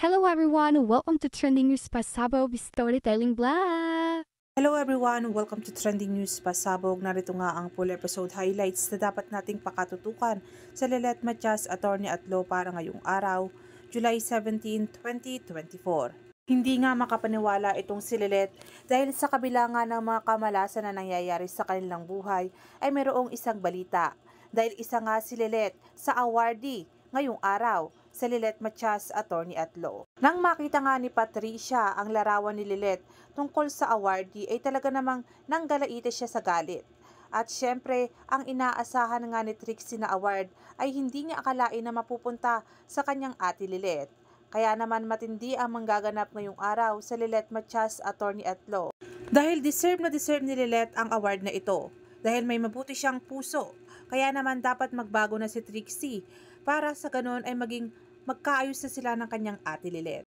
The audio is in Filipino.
Hello everyone, welcome to Trending News Pasabog Storytelling Blog! Hello everyone, welcome to Trending News Pasabog. Narito nga ang full episode highlights na dapat nating pakatutukan sa Lelet Matias, attorney at law para ngayong araw, July 17, 2024. Hindi nga makapaniwala itong si Lilet dahil sa kabila nga ng mga kamalasan na nangyayari sa kanilang buhay ay mayroong isang balita. Dahil isa nga si Lilet sa awardee ngayong araw sa Lilet Machas Attorney at Law. Nang makita nga ni Patricia ang larawan ni Lilet tungkol sa awardee ay talaga namang nanggalaite siya sa galit. At syempre, ang inaasahan nga ni Trixie na award ay hindi niya akalain na mapupunta sa kanyang ati Lilet. Kaya naman matindi ang manggaganap ngayong araw sa Lilet Machas Attorney at Law. Dahil deserve na deserve ni Lilet ang award na ito dahil may mabuti siyang puso. Kaya naman dapat magbago na si Trixie para sa ganun ay maging magkaayos na sila ng kanyang ate Lilet.